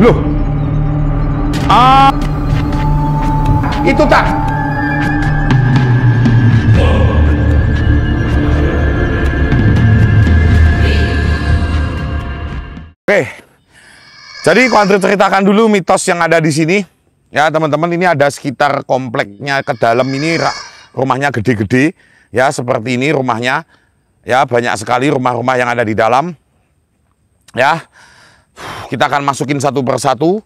Loh. Ah. Itu tak. Oke. Jadi Kuantri ceritakan dulu mitos yang ada di sini. Ya, teman-teman, ini ada sekitar kompleknya ke dalam ini rumahnya gede-gede. Ya, seperti ini rumahnya. Ya, banyak sekali rumah-rumah yang ada di dalam. Ya, kita akan masukin satu persatu.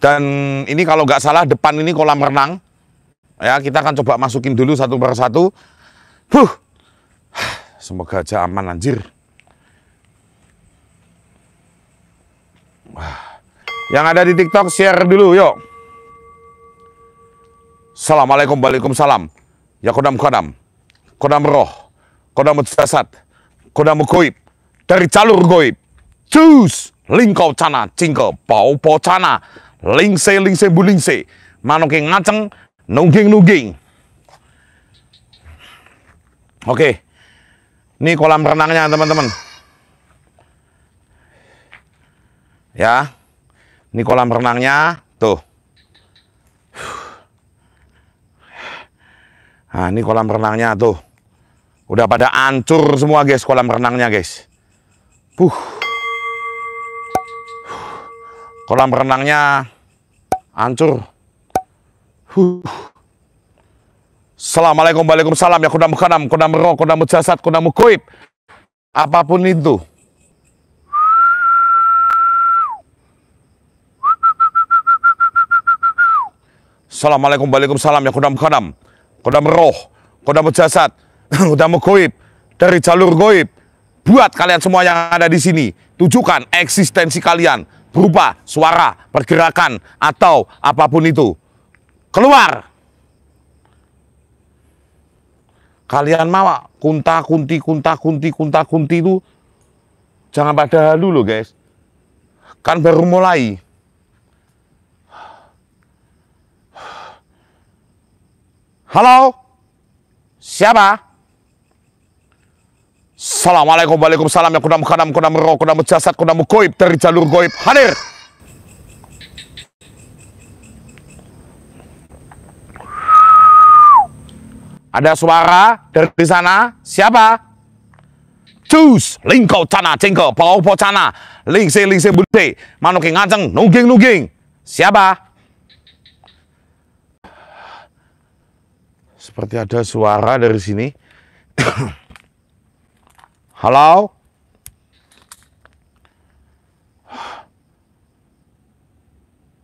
Dan ini kalau nggak salah depan ini kolam renang. Ya, kita akan coba masukin dulu satu persatu. Huh. Semoga aja aman anjir. Yang ada di TikTok share dulu yuk. Assalamualaikum Waalaikumsalam. Ya kodam kodam. Kodam roh. Kodam jasad. Kodam goib. Dari jalur goib. Cus lingkau cana cingke pau po cana lingse lingse bulingse manungking ngaceng nungging nungging oke ini kolam renangnya teman-teman ya ini kolam renangnya tuh Nah, ini kolam renangnya tuh. Udah pada ancur semua, guys, kolam renangnya, guys. Puh kolam renangnya hancur. Huh. Assalamualaikum waalaikumsalam ya kudamu kanam, kudamu roh, kudamu jasad, kudamu goib. Apapun itu. Assalamualaikum waalaikumsalam ya kudamu kanam, kudamu roh, kudamu jasad, kudamu goib. Dari jalur goib. Buat kalian semua yang ada di sini. Tujukan eksistensi kalian berupa suara, pergerakan, atau apapun itu. Keluar! Kalian mau kunta kunti kunta kunti kunta kunti itu jangan pada halu loh guys. Kan baru mulai. Halo? Siapa? Assalamualaikum Waalaikumsalam Yang Kudamu kanam, kudamu roh kudamu jasad kudamu goib Dari jalur goib Hadir Ada suara dari sana Siapa? Cus, lingkau cana, cengkau, pau cana, lingse lingse budi manuking ngaceng, nungging nungging. Siapa? Seperti ada suara dari sini. Hello?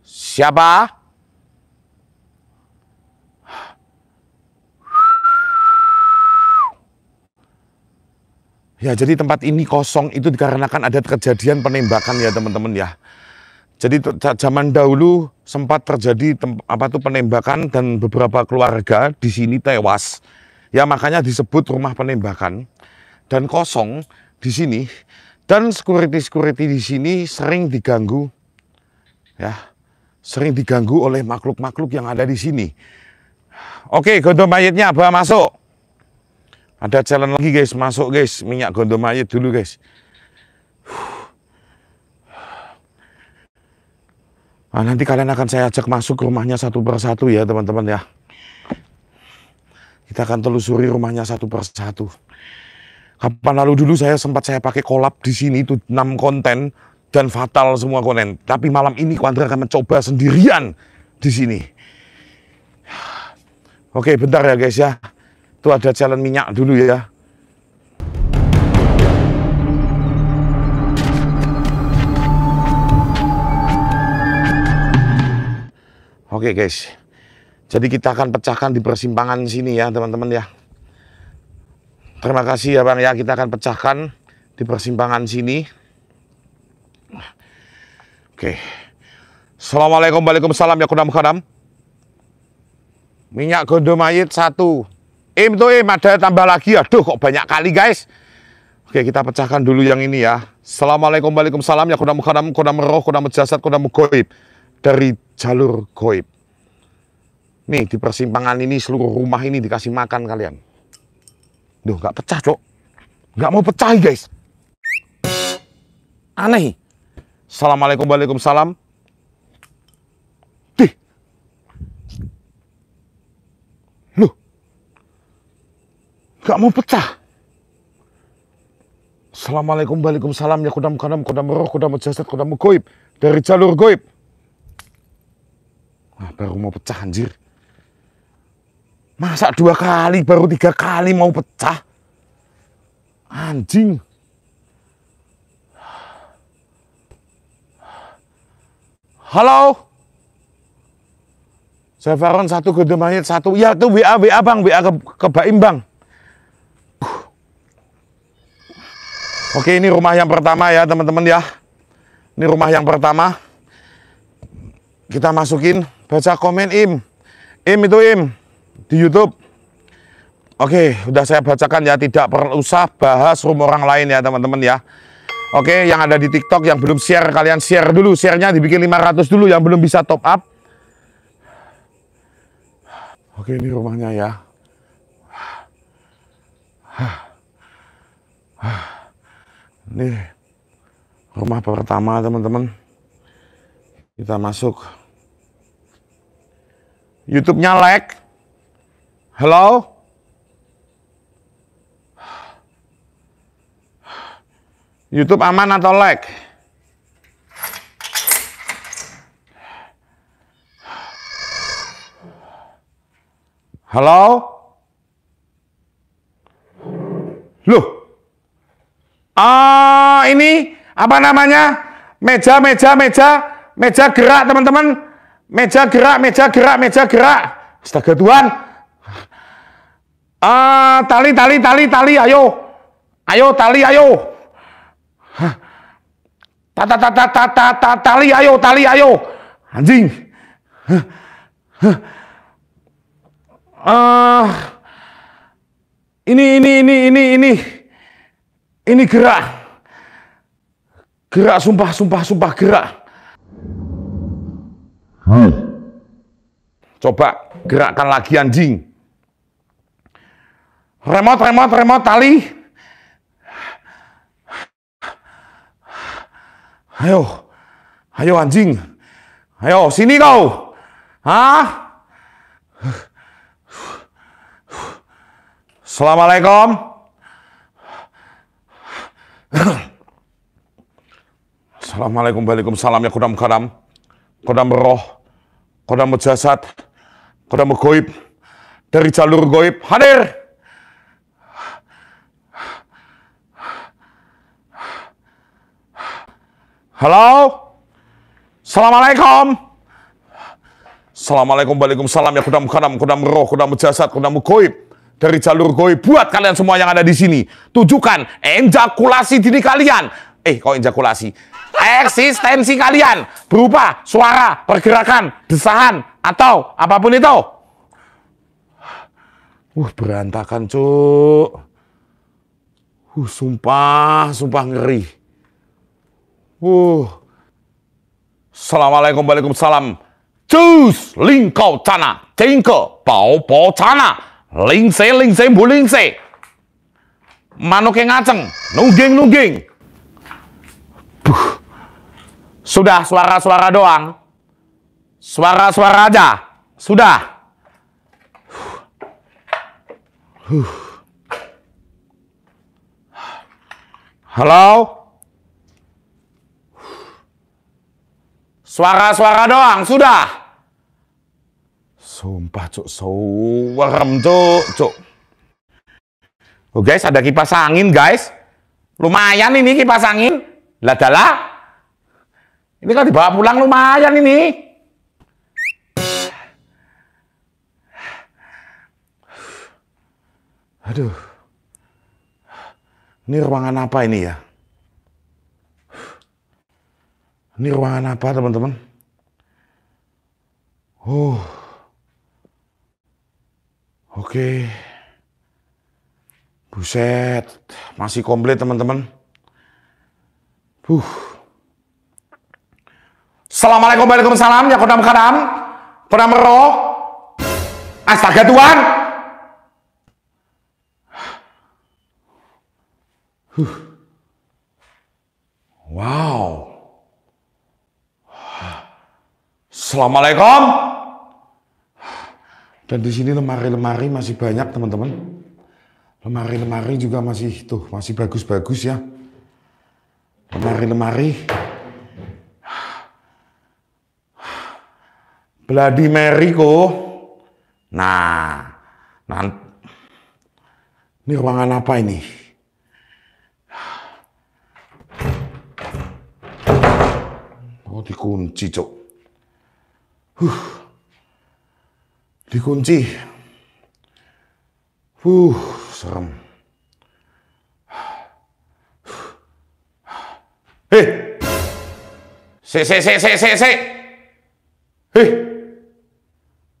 Siapa? Ya, jadi tempat ini kosong itu dikarenakan ada kejadian penembakan ya teman-teman ya. Jadi zaman dahulu sempat terjadi apa tuh penembakan dan beberapa keluarga di sini tewas. Ya makanya disebut rumah penembakan dan kosong di sini dan security-security di sini sering diganggu ya sering diganggu oleh makhluk-makhluk yang ada di sini. Oke, gondom mayatnya abah masuk. Ada jalan lagi guys, masuk guys, minyak gondom mayat dulu guys. Nah, nanti kalian akan saya ajak masuk rumahnya satu persatu ya teman-teman ya. Kita akan telusuri rumahnya satu persatu. Kapan lalu dulu saya sempat saya pakai kolab di sini itu 6 konten dan fatal semua konten. Tapi malam ini Kuandra akan mencoba sendirian di sini. Oke, bentar ya guys ya. Itu ada jalan minyak dulu ya. Oke guys. Jadi kita akan pecahkan di persimpangan sini ya, teman-teman ya. Terima kasih ya Bang ya, kita akan pecahkan di persimpangan sini. Oke. Assalamualaikum, Waalaikumsalam, ya kudam kudam. Minyak gondo mayit satu. Im tuh im, ada tambah lagi. ya, Aduh, kok banyak kali guys. Oke, kita pecahkan dulu yang ini ya. Assalamualaikum, Waalaikumsalam, ya kudam kudam, kudam roh, kudam jasad, kudam goib. Dari jalur goib. Nih, di persimpangan ini seluruh rumah ini dikasih makan kalian. Duh, nggak pecah, Cok. Nggak mau pecah, guys. Aneh. Assalamualaikum, waalaikumsalam. Dih. Loh. Nggak mau pecah. Assalamualaikum, waalaikumsalam. Ya kudam kadam, kudam roh, kudam jasad, kudam goib. Dari jalur goib. Nah, baru mau pecah, anjir. Masa dua kali, baru tiga kali mau pecah? Anjing. Halo? Severon satu gede mayat satu. Ya itu WA WA bang, WA ke, ke Baim bang. Oke ini rumah yang pertama ya teman-teman ya. Ini rumah yang pertama. Kita masukin baca komen Im. Im itu Im di YouTube. Oke, udah saya bacakan ya, tidak perlu usah bahas rumor orang lain ya teman-teman ya. Oke, yang ada di TikTok yang belum share kalian share dulu, sharenya dibikin 500 dulu yang belum bisa top up. Oke, ini rumahnya ya. Ini rumah pertama teman-teman. Kita masuk. YouTube-nya Like. Hello? YouTube aman atau like? Halo? Loh? Ah, ini apa namanya? Meja, meja, meja, meja gerak, teman-teman. Meja gerak, meja gerak, meja gerak. Astaga Tuhan, Ah, tali, tali, tali, tali, ayo. Ayo, tali, ayo. Ta, ta, ta, ta, ta, ta, tali, ayo, tali, ayo. Anjing. Ah, ini, ini, ini, ini, ini. Ini gerak. Gerak, sumpah, sumpah, sumpah, gerak. Hmm. Coba gerakkan lagi anjing. Remote, remote, remote, tali. Ayo, ayo anjing. Ayo, sini kau. Hah? Assalamualaikum. Assalamualaikum, salam ya kodam kodam. Kodam roh, kodam jasad, kodam goib. Dari jalur goib, hadir. Halo? Assalamualaikum? Assalamualaikum, waalaikumsalam ya kudam kudam, kudam roh, kudam jasad, kudam goib dari jalur goib buat kalian semua yang ada di sini. Tunjukkan ejakulasi diri kalian. Eh, kau ejakulasi Eksistensi kalian berupa suara, pergerakan, desahan, atau apapun itu. Uh, berantakan, cuk. Uh, sumpah, sumpah ngeri. Uh. Assalamualaikum Waalaikumsalam. Cus, lingkau cana, tanah, cengke, bau bau lingse lingse, se bu lingse. Manuk yang ngaceng, nungging nungging. Buh. Sudah suara-suara doang. Suara-suara aja. Sudah. Huh. Halo? Suara-suara doang, sudah. Sumpah, cuk, suwerem, cuk, cuk. Oh guys, ada kipas angin, guys. Lumayan ini kipas angin. Lah Ini kalau dibawa pulang lumayan ini. Aduh. Ini ruangan apa ini ya? Ini ruangan apa teman-teman? Oh, Oke. Okay. Buset, masih komplit teman-teman. Huh. Assalamualaikum warahmatullahi Ya kodam kadam. Kodam roh. Astaga Tuhan. Huh. Wow. Assalamualaikum. Dan di sini lemari-lemari masih banyak teman-teman. Lemari-lemari juga masih tuh masih bagus-bagus ya. Lemari-lemari. Bloody Mary kok. Nah, nanti ini ruangan apa ini? Oh dikunci cok. Huh. Dikunci. Huh, serem. Hei. Se se se se se se. Hei.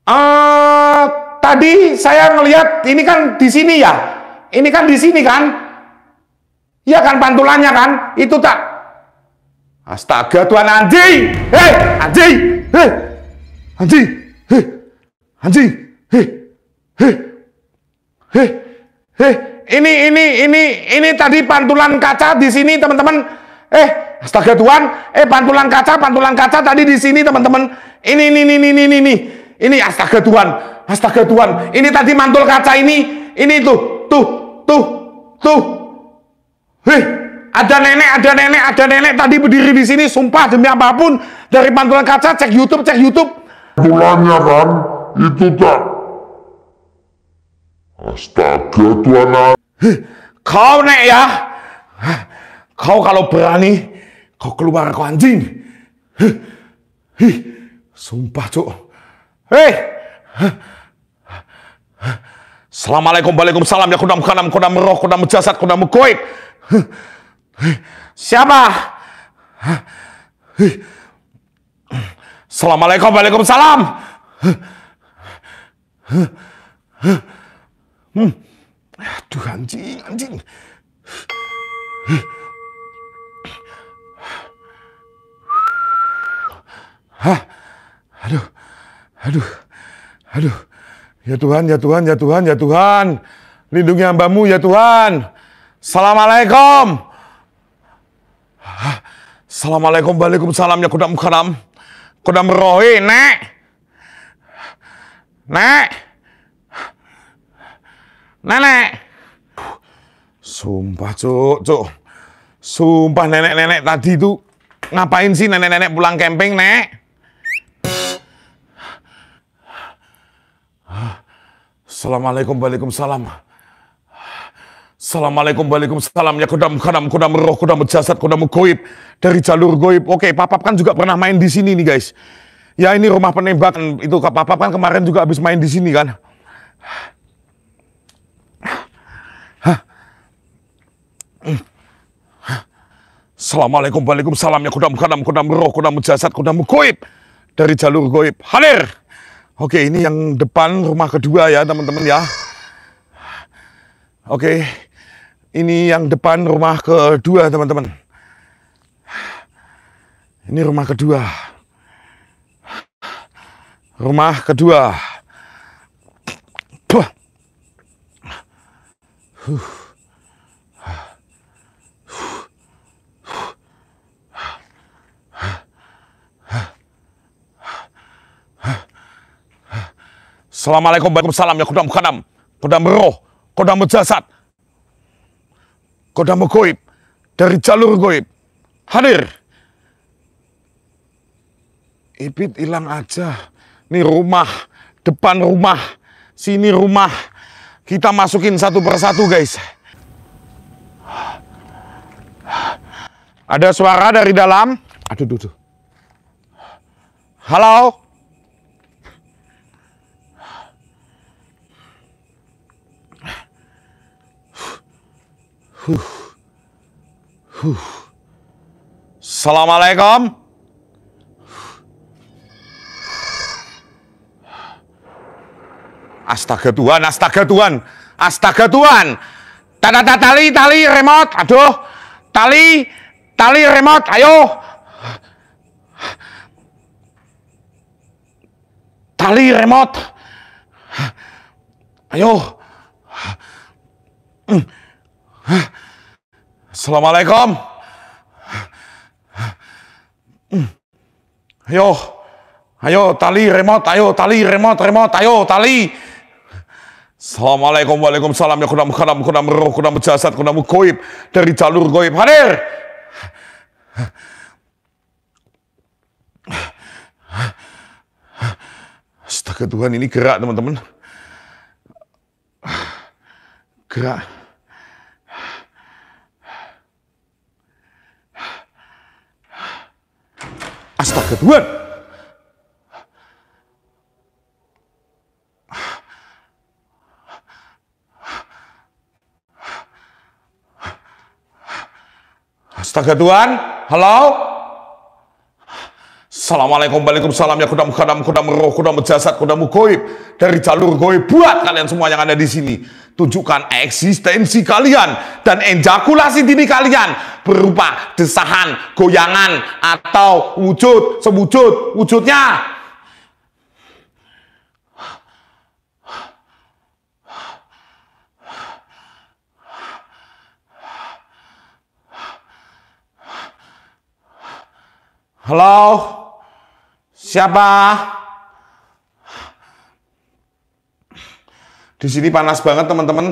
Uh, tadi saya ngelihat ini kan di sini ya. Ini kan di sini kan? Iya kan pantulannya kan? Itu tak Astaga Tuhan anjing. Hei, anjing. Hei anjing, hei, anjing, hei, hei, hei, hei, Ini, ini, ini, ini tadi pantulan kaca di sini teman-teman. Eh, astaga Tuhan, eh pantulan kaca, pantulan kaca tadi di sini teman-teman. Ini, ini, ini, ini, ini, ini, ini astaga Tuhan, astaga Tuhan. Ini tadi mantul kaca ini, ini tuh, tuh, tuh, tuh. hei, ada nenek, ada nenek, ada nenek tadi berdiri di sini, sumpah demi apapun dari pantulan kaca, cek YouTube, cek YouTube bulannya kan itu tak astaga tuan kau nek ya kau kalau berani kau keluar kau anjing Hih, sumpah cok. hei Assalamualaikum Waalaikumsalam ya kudam kanam kudam roh kudam jasad kudam goib siapa Hei. Assalamualaikum, waalaikumsalam. Hmm. Aduh anjing, anjing. Hah. Aduh. Aduh. Aduh. Ya Tuhan, ya Tuhan, ya Tuhan, ya Tuhan. Lindungi hambamu ya Tuhan. Assalamualaikum. Assalamualaikum, waalaikumsalam ya kudam mukaram kuda merohi Nek. Nek. Nenek. Sumpah, Cuk, Cuk. Sumpah nenek-nenek tadi itu ngapain sih nenek-nenek pulang camping, Nek? Assalamualaikum, Waalaikumsalam. Assalamualaikum, waalaikumsalam, ya kodam kodam, kodam roh, kodam jasad, kodam goib, dari jalur goib. Oke, Papap kan juga pernah main di sini nih guys. Ya ini rumah penembakan, itu Papap kan kemarin juga habis main di sini kan. Assalamualaikum, waalaikumsalam, ya kodam kodam, kodam roh, kodam jasad, kodam goib, dari jalur goib. Halir! Oke, ini yang depan rumah kedua ya teman-teman ya. Oke. Okay. Ini yang depan rumah kedua, teman-teman. Ini rumah kedua. Rumah kedua. Puh. Huh. Assalamualaikum warahmatullahi wabarakatuh. Ya Kodam Kodam Roh, Kodam Jasad, Kodamu goib dari jalur goib. Hadir. Ipit hilang aja. Nih rumah, depan rumah, sini rumah. Kita masukin satu persatu guys. Ada suara dari dalam. Aduh, aduh, aduh. Halo? Huh. Huh. Assalamualaikum. Astaga Tuhan, astaga Tuhan, astaga Tuhan. Tata tata tali tali remote, aduh. Tali tali remote, ayo. Tali remote. Ayo. Hmm. Assalamualaikum. Ayo, ayo tali remote, ayo tali remote, remote, ayo tali. Assalamualaikum, waalaikumsalam, ya kudam kudam kudam roh, kudam jasad, kudam goib, dari jalur goib, hadir. Astaga Tuhan, ini gerak teman-teman. Gerak. Astaga Tuhan. Astaga Tuhan. Halo? Assalamualaikum, waalaikumsalam, ya kudamu kudam kudamu roh, kudamu jasad, kudamu goib. Dari jalur goib, buat kalian semua yang ada di sini. Tunjukkan eksistensi kalian dan ejakulasi diri kalian berupa desahan, goyangan, atau wujud, sewujud, wujudnya. Halo, siapa? Di sini panas banget teman-teman.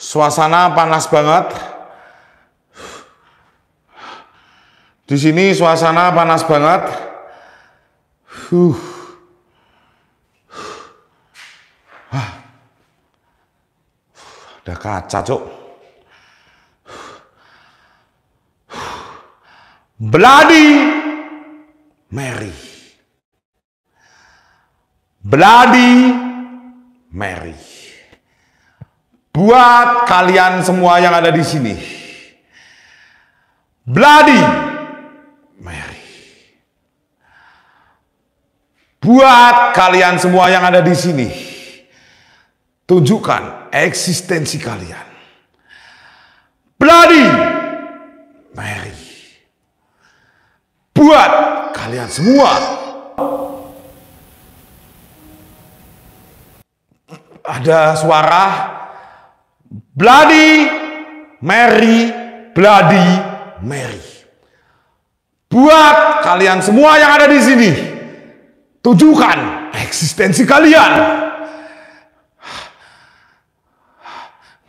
Suasana panas banget. Di sini suasana panas banget. Huh. kaca, cok. Bloody Mary. Bloody Mary. Buat kalian semua yang ada di sini. Bloody Mary. Buat kalian semua yang ada di sini, tunjukkan eksistensi kalian. Bloody Mary. Buat kalian semua. Ada suara Bloody Mary, Bloody Mary. Buat kalian semua yang ada di sini, tujukan eksistensi kalian.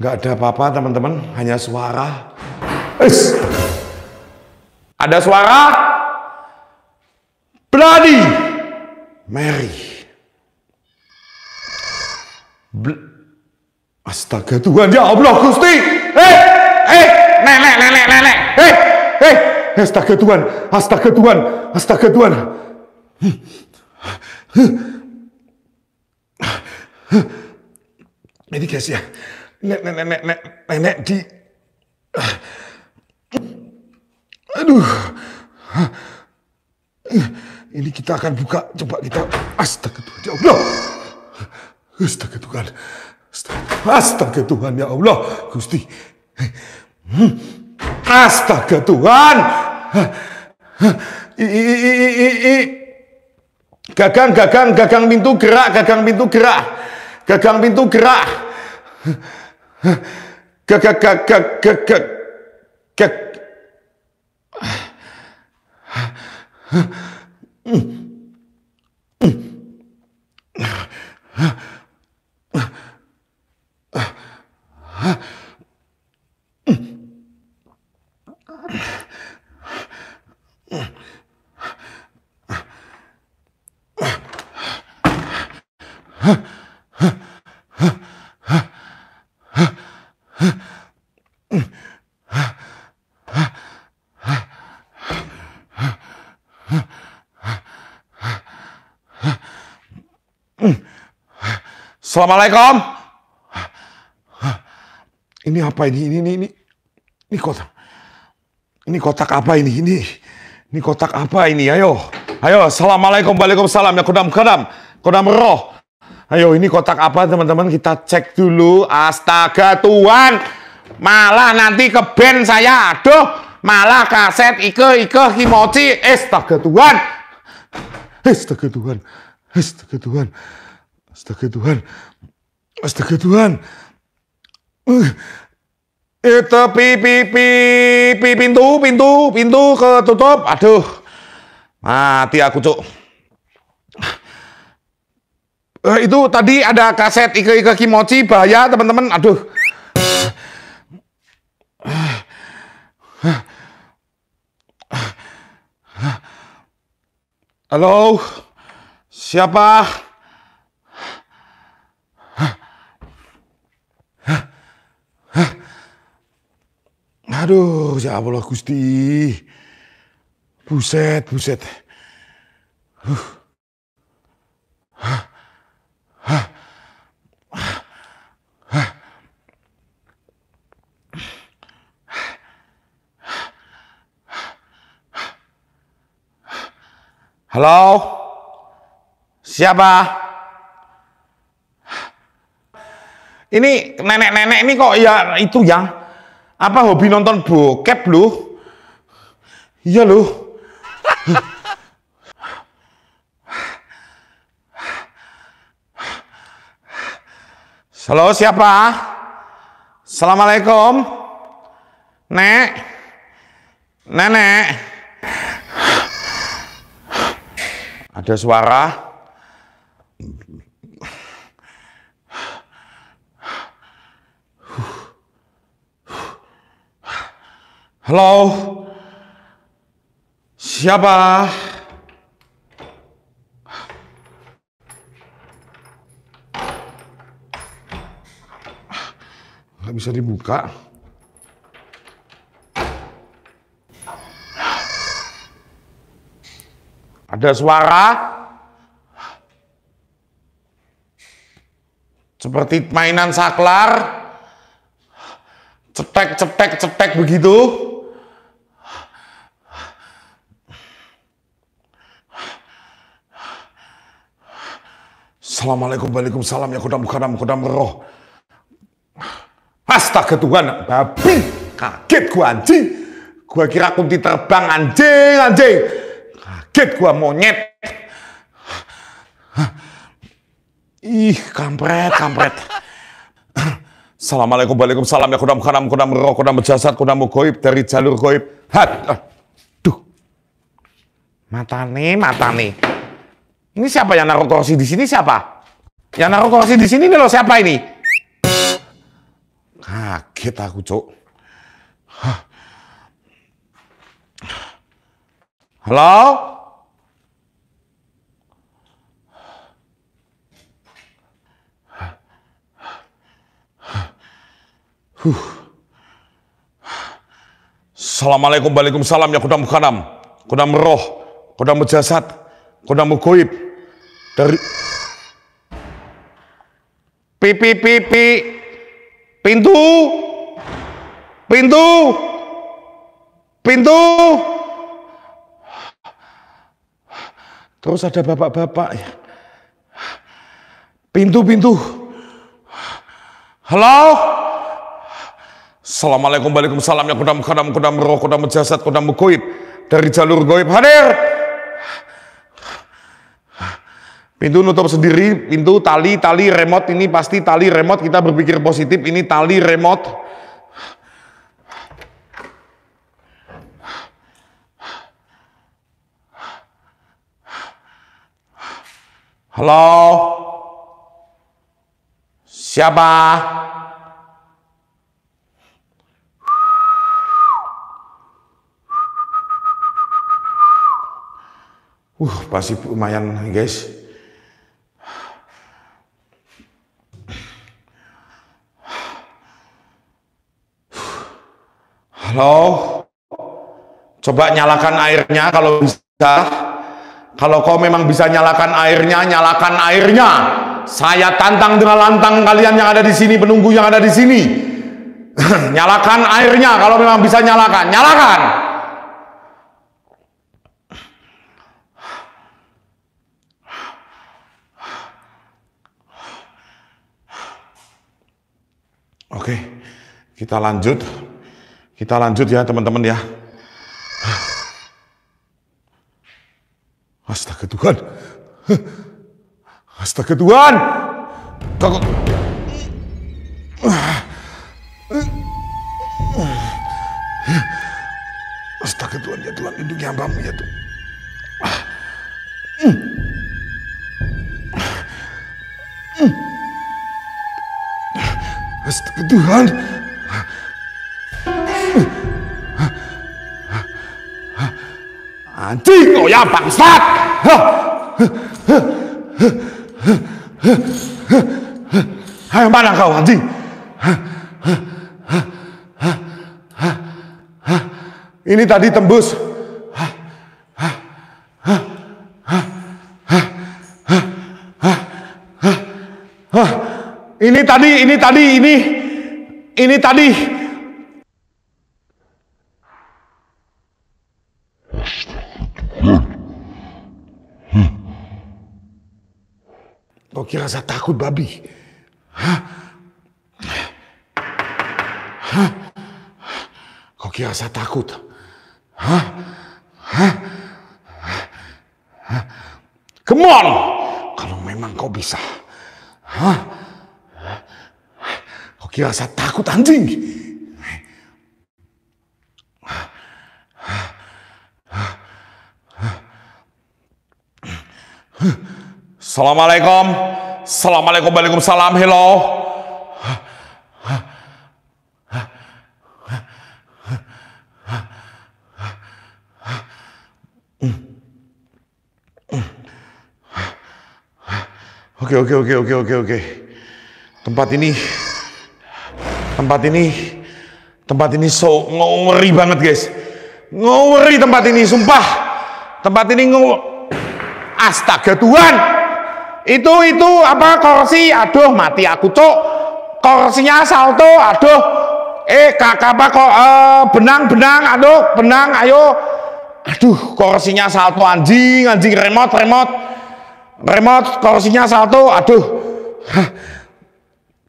nggak ada apa-apa teman-teman, hanya suara. Is. Ada suara. Bloody Mary. Bl Astaga Tuhan ya Allah Gusti. Eh, eh, nenek, nenek, nenek. Eh, eh, Astaga Tuhan, astaga Tuhan, astaga Tuhan. Ini guys ya, nenek, nenek, nenek, nenek di... Aduh. Ini kita akan buka, coba kita... Astaga Tuhan, ya Allah. Astaga Tuhan. Astaga, astaga Tuhan, ya Allah. Gusti. Hmm. Astaga Tuhan. I, i, i, Gagang, gagang, gagang pintu gerak, gagang pintu gerak. Gagang pintu gerak. Gagang, gagang, gagang, gagang. Assalamualaikum. Ini apa ini? Ini ini ini. Ini kotak. Ini kotak apa ini? Ini ini kotak apa ini? Ayo. Ayo, assalamualaikum, waalaikumsalam. Ya kodam kodam, kodam roh. Ayo, ini kotak apa teman-teman? Kita cek dulu. Astaga Tuhan, malah nanti ke band saya. Aduh, malah kaset Ike Ike Kimochi. Astaga Tuhan, astaga Tuhan, astaga Tuhan, astaga Tuhan. Astaga, Tuhan. Astaga Tuhan. Uh, eh, itu pipi pipi pintu pintu pintu ketutup. Aduh. Mati aku, Cuk. Uh, itu tadi ada kaset Ike Ike Kimochi bahaya teman-teman. Aduh. Halo. Siapa? Aduh, ya Allah Gusti. Buset, buset. Huh. Halo? Siapa? Ini nenek-nenek ini kok ya itu yang apa hobi nonton bokep lu? Iya lu. Halo siapa? Assalamualaikum. Nek. Nenek. Ada suara. Halo? Siapa? Gak bisa dibuka. Ada suara? Seperti mainan saklar? Cetek, cetek, cetek begitu? Assalamualaikum, waalaikumsalam, ya kodam, kodam, kodam, roh. Astaga Tuhan, babi, kaget gua anjing. Gua kira kunti terbang anjing, anjing. Kaget gua monyet. Ih, kampret, kampret. Assalamualaikum, waalaikumsalam, ya kodam, kodam, kodam, roh, kodam jasad, kodam goib, dari jalur goib. Hat, nih, Matane, matane. Ini siapa yang naruh kursi di sini siapa? Yang naruh kursi di sini nih loh siapa ini? Kaget aku, Cok. Halo? Huh. Assalamualaikum, waalaikumsalam, ya kudam Kanam, kudam roh, kudam jasad, Kodam Mukoib dari pipi pipi pintu pintu pintu terus ada bapak-bapak ya pintu pintu halo Assalamualaikum warahmatullahi wabarakatuh. Ya, kudam, kudam, kudam roh kudam jasad kudam mukoib dari jalur goib hadir Pintu nutup sendiri, pintu tali, tali remote ini pasti tali remote kita berpikir positif, ini tali remote. Halo? Siapa? Uh, pasti lumayan guys. Halo? Coba nyalakan airnya kalau bisa. Kalau kau memang bisa nyalakan airnya, nyalakan airnya. Saya tantang dengan lantang kalian yang ada di sini, penunggu yang ada di sini. nyalakan airnya kalau memang bisa nyalakan, nyalakan. Oke, kita lanjut. Kita lanjut ya teman-teman ya. Astaga Tuhan. Astaga Tuhan. Astaga Tuhan ya Tuhan lindungi hambamu ya Tuhan. Astaga Tuhan. Anjing oh ya bangsat. Hai mana kau anjing? Ini tadi tembus. Ini tadi, ini tadi, ini, ini tadi. memiliki rasa takut babi. Hah? Hah? Kau kira saya takut? Hah? Hah? Hah? Come on! Kalau memang kau bisa. Hah? Kau kira saya takut anjing? Assalamualaikum. Assalamualaikum Waalaikumsalam Hello Oke oke oke oke oke oke Tempat ini Tempat ini Tempat ini so ngeri banget guys Ngeri tempat ini sumpah Tempat ini ngeri Astaga Tuhan itu itu apa kursi aduh mati aku cok kursinya salto aduh eh kakak apa kok eh, benang benang aduh benang ayo aduh kursinya salto anjing anjing remote remote remote kursinya salto aduh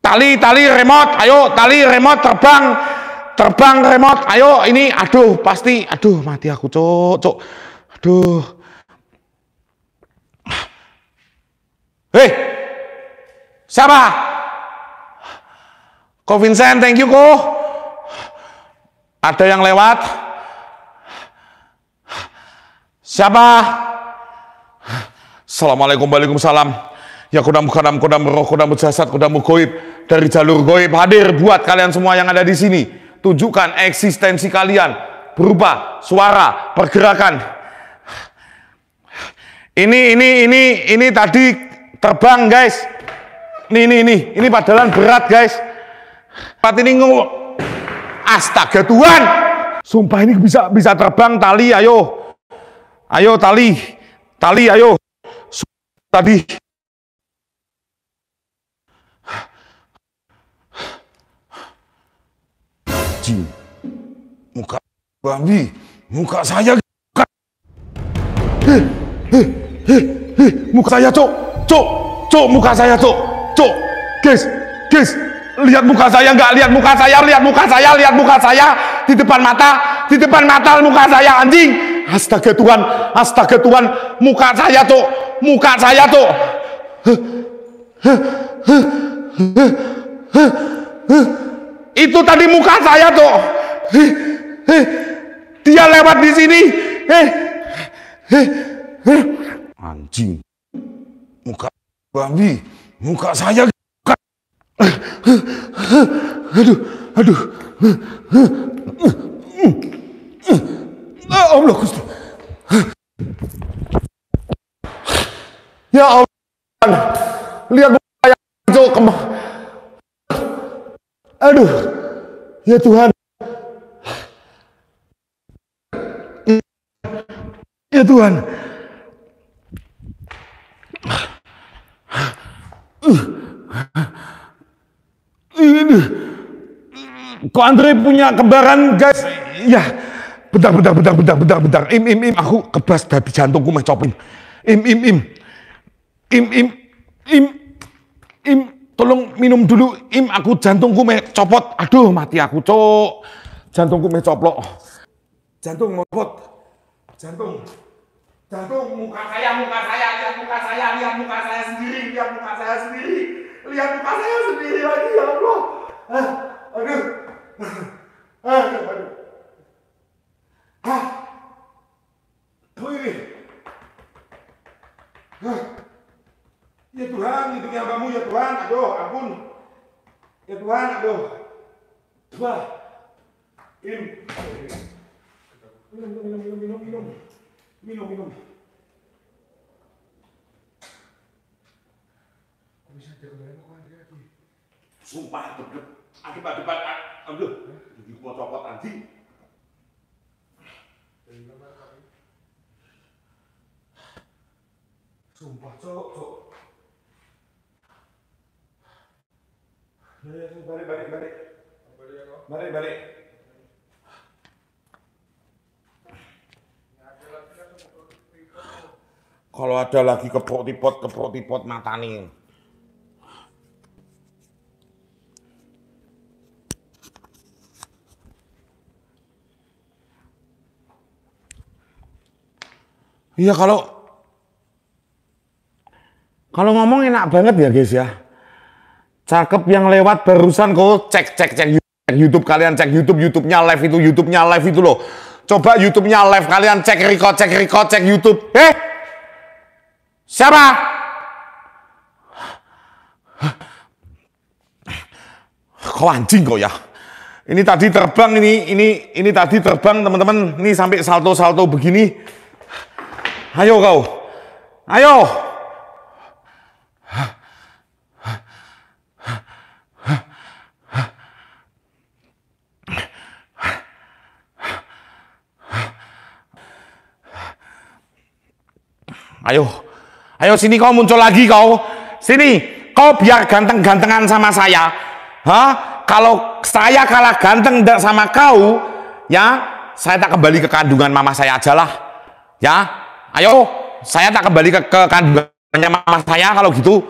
tali tali remote ayo tali remote terbang terbang remote ayo ini aduh pasti aduh mati aku cok cok aduh Hei, siapa? Ko Vincent, thank you ko. Ada yang lewat? Siapa? Assalamualaikum, waalaikumsalam. Ya kodam kodam kodam roh kodam jasad kodam goib dari jalur goib hadir buat kalian semua yang ada di sini tunjukkan eksistensi kalian berupa suara pergerakan ini ini ini ini tadi Terbang guys. Nih, nih, nih. Ini padalan berat guys. Pat ini ngu. Astaga Tuhan. Sumpah ini bisa bisa terbang tali, ayo. Ayo tali. Tali, ayo. Tadi. Jin. Muka babi. Muka saya. Muka, muka saya, cok cuk cuk muka saya cuk cuk guys guys lihat muka saya nggak lihat muka saya lihat muka saya lihat muka saya di depan mata di depan mata muka saya anjing astaga Tuhan astaga Tuhan muka saya tuh muka saya tuh itu tadi muka saya tuh dia lewat di sini eh, eh, eh. anjing muka babi muka saya muka. aduh aduh ya Allah Gusti ya Allah lihat saya jauh kemah aduh ya Tuhan ya Tuhan ini. Kok Andre punya kembaran, guys? Ya, bentar, bentar, bentar, bentar, bentar, bentar. Im, im, im, aku kebas dari jantungku mencopot. Im, im, im. Im, im, im, im. Tolong minum dulu, im, aku jantungku mencopot. Aduh, mati aku, cok. Jantungku mencoplok. Jantung copot. Jantung. Jantung, muka saya, muka saya, lihat ya, muka saya, lihat ya, muka saya sendiri, lihat ya, muka saya sendiri lihat muka saya sendiri lagi ya Allah ah, aduh ah, aduh aduh ah, kau ini ah, ya Tuhan lindungi kamu ya Tuhan aduh ampun ya Tuhan aduh minum, ini minum minum minum minum minum minum minum bisa jalan kok mandi lagi. Sumpah bedep, adep-adepan aduh, jadi copot anjing. Sumpah cok, cok. Nah, balik, balik, balik. Balik, ya, balik. Ya, ya, Kalau ada lagi kepok tipot, tipot mata nih. Iya kalau kalau ngomong enak banget ya guys ya. Cakep yang lewat barusan kok cek cek cek YouTube, kalian cek YouTube YouTube-nya live itu YouTube-nya live itu loh. Coba YouTube-nya live kalian cek record cek record cek YouTube. Eh? Siapa? Kau anjing kau ya. Ini tadi terbang ini ini ini tadi terbang teman-teman. Ini sampai salto-salto begini. Ayo kau. Ayo. Ayo. Ayo sini kau muncul lagi kau. Sini. Kau biar ganteng-gantengan sama saya. Hah? Kalau saya kalah ganteng sama kau, ya, saya tak kembali ke kandungan mama saya ajalah. Ya, Ayo, saya tak kembali ke, ke kandungannya mama saya kalau gitu.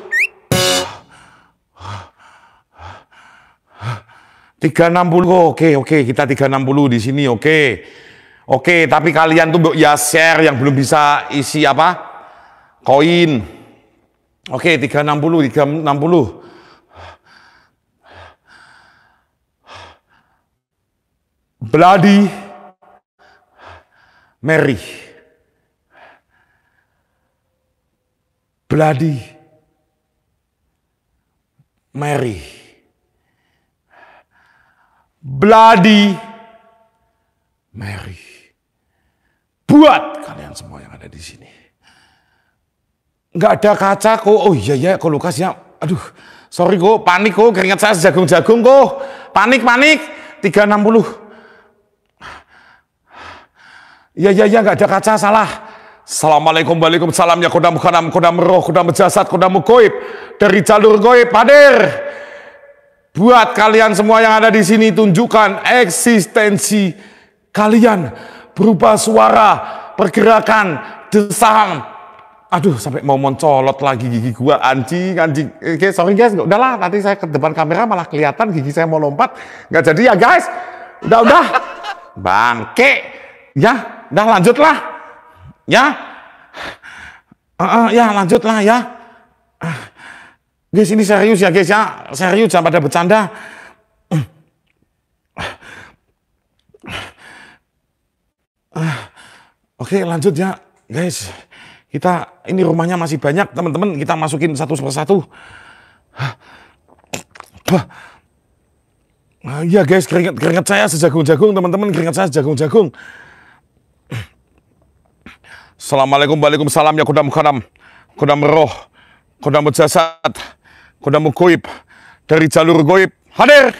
Tiga enam puluh, oke oke kita tiga enam puluh di sini oke oke tapi kalian tuh ya share yang belum bisa isi apa koin oke tiga enam puluh tiga enam puluh Bloody Mary Bloody Mary. Bloody Mary. Buat kalian semua yang ada di sini. Nggak ada kaca kok. Oh iya iya, kok Lukas ya. Aduh, sorry kok, panik kok, keringat saya sejagung-jagung kok. Panik, panik. 360. Iya, iya, iya, nggak ada kaca, salah. Assalamualaikum waalaikumsalam ya kodam khanam, kodam roh, kodam jasad, kodam goib. Dari jalur goib hadir. Buat kalian semua yang ada di sini tunjukkan eksistensi kalian berupa suara, pergerakan, desahan. Aduh sampai mau mencolot lagi gigi gua anjing anjing. Oke, sorry guys, udahlah nanti saya ke depan kamera malah kelihatan gigi saya mau lompat. Nggak jadi ya guys. Udah udah. Bangke. Ya, udah lanjutlah. Ya, uh, uh, ya lanjutlah ya. Uh, guys ini serius ya guys ya, serius jangan pada bercanda. Uh, Oke okay, lanjut ya guys, kita ini rumahnya masih banyak teman-teman kita masukin satu persatu. Uh, Iya uh, guys, keringat keringat saya sejagung-jagung teman-teman, keringat saya sejagung-jagung. Assalamualaikum Waalaikumsalam ya kudam khanam Kudam roh Kudam jasad Kudam goib Dari jalur goib Hadir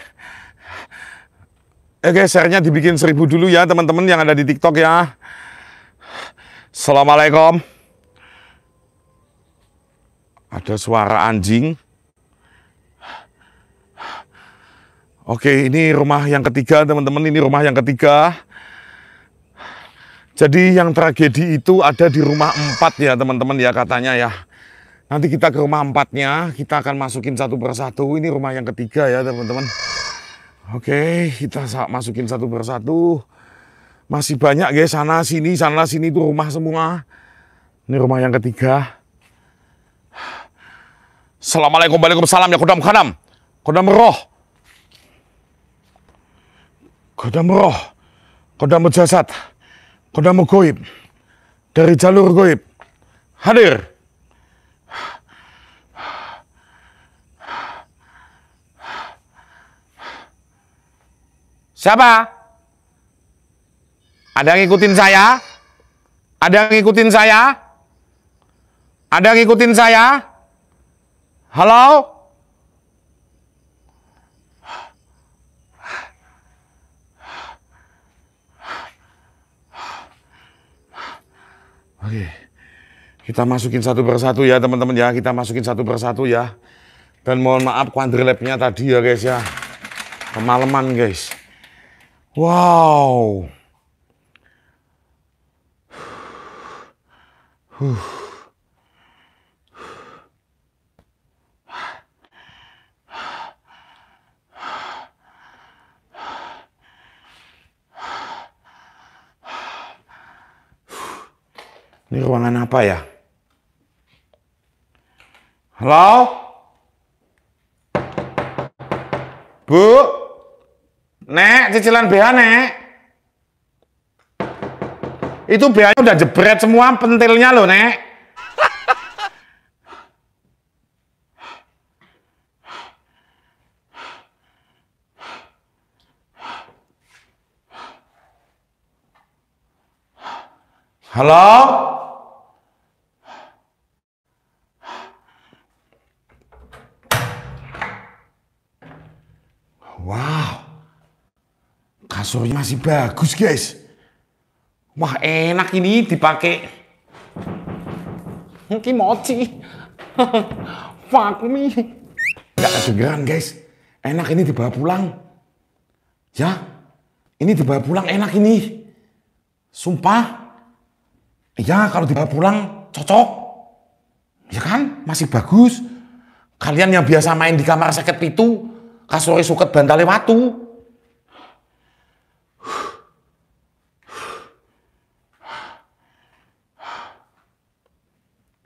Oke sharenya dibikin seribu dulu ya teman-teman yang ada di tiktok ya Assalamualaikum Ada suara anjing Oke, ini rumah yang ketiga, teman-teman. Ini rumah yang ketiga. Jadi yang tragedi itu ada di rumah empat ya teman-teman ya katanya ya. Nanti kita ke rumah empatnya, kita akan masukin satu persatu. Ini rumah yang ketiga ya teman-teman. Oke, kita masukin satu persatu. Masih banyak guys, ya, sana sini, sana sini itu rumah semua. Ini rumah yang ketiga. Assalamualaikum, waalaikumsalam ya kodam khanam. Kodam roh. Kodam roh. Kodam jasad. Kodamu goib dari jalur goib hadir. Siapa? Ada yang ngikutin saya? Ada yang ngikutin saya? Ada yang ngikutin saya? Halo? Oke. Kita masukin satu persatu ya teman-teman ya. Kita masukin satu persatu ya. Dan mohon maaf quadrilepnya tadi ya guys ya. Kemalaman guys. Wow. Huh. Ini ruangan apa ya? Halo? Bu? Nek, cicilan BH, Nek? Itu bh udah jebret semua pentilnya loh, Nek. Halo? Kasurnya masih bagus guys. Wah enak ini dipakai. mochi, Fakumi. Gak kedengeran guys. Enak ini dibawa pulang. Ya. Ini dibawa pulang enak ini. Sumpah. Iya, kalau dibawa pulang cocok. Ya kan? Masih bagus. Kalian yang biasa main di kamar seket pitu. Kasurnya suket bantalnya watu.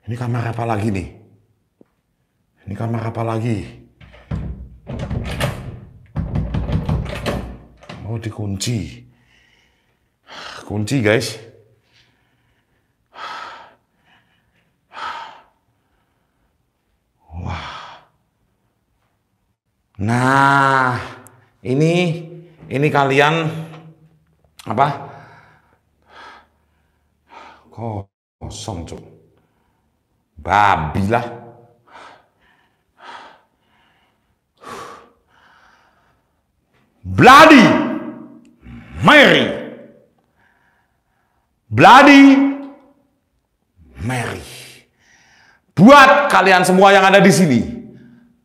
Ini kamar apa lagi nih? Ini kamar apa lagi? Mau dikunci. Kunci guys. Wah. Nah, ini ini kalian apa? Kosong, Cuk. Babi lah. Bloody Mary. Bloody Mary. Buat kalian semua yang ada di sini,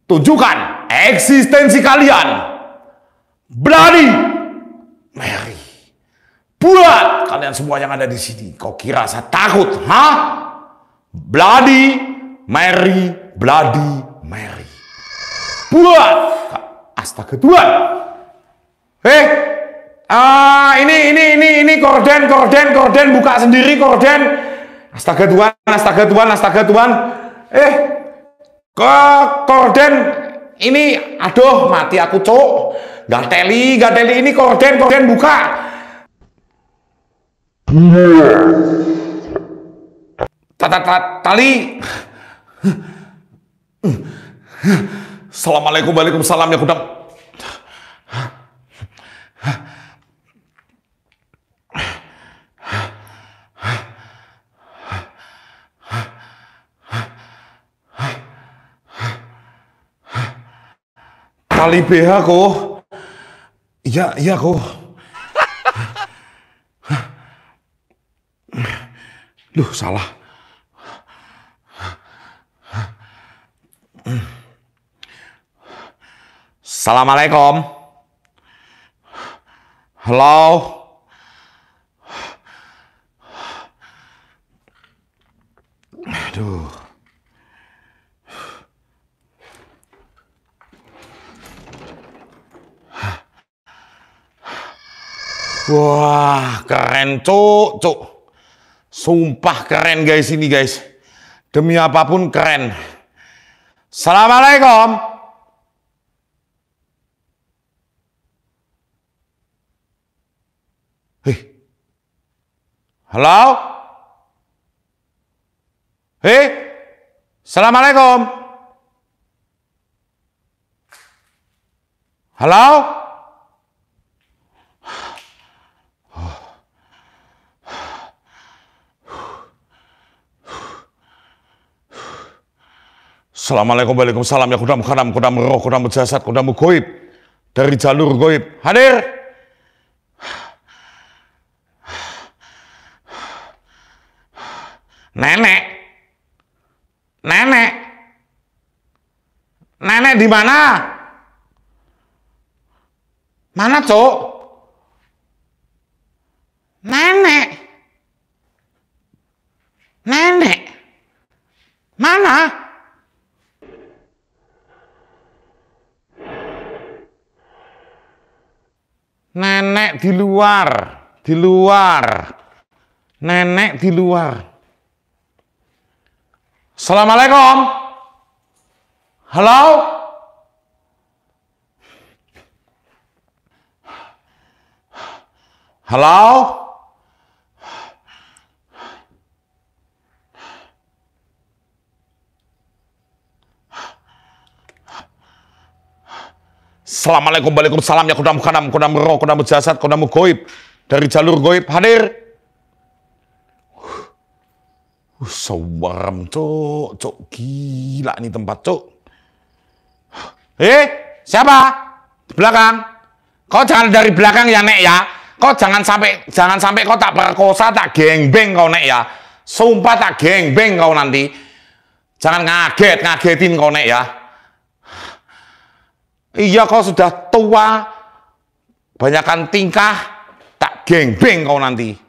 tunjukkan eksistensi kalian. Bloody Mary. Buat kalian semua yang ada di sini, kau kira saya takut, ha? Bloody Mary, Bloody Mary. Buat astaga Tuhan. Eh, ah ini ini ini ini korden korden korden buka sendiri korden. Astaga Tuhan, astaga Tuhan, astaga Tuhan. Eh, ke korden ini aduh mati aku cok. Gak teli, ini korden korden buka. Yeah tali. Assalamualaikum waalaikumsalam ya kudam. Tali BH kok. Iya, iya kok. Duh, salah. Assalamualaikum. Halo. Aduh. Wah, keren cuk, cuk. Sumpah keren guys ini guys. Demi apapun keren. Assalamualaikum. Halo? Hei, Assalamualaikum. Halo? Assalamualaikum warahmatullahi wabarakatuh. Ya kudam khanam, kudam roh, kudam jasad, kudam goib. Dari jalur goib. Hadir! Nenek. Nenek. Nenek di mana? Mana, Cok? Nenek. Nenek. Mana? Nenek di luar, di luar. Nenek di luar. Assalamualaikum. Halo? Halo? Assalamualaikum, waalaikumsalam, ya kudam kanam, kudam roh, kudam jasad, kudam goib. Dari jalur goib, hadir. Uh, sewerem, cok Cok, gila nih tempat, cok. Eh, siapa? Di belakang. Kau jangan dari belakang ya, Nek ya. Kau jangan sampai jangan sampai kau tak perkosa, tak gengbeng kau, Nek ya. Sumpah tak gengbeng kau nanti. Jangan ngaget, ngagetin kau, Nek ya. Iya, kau sudah tua, banyakkan tingkah, tak gengbeng kau nanti.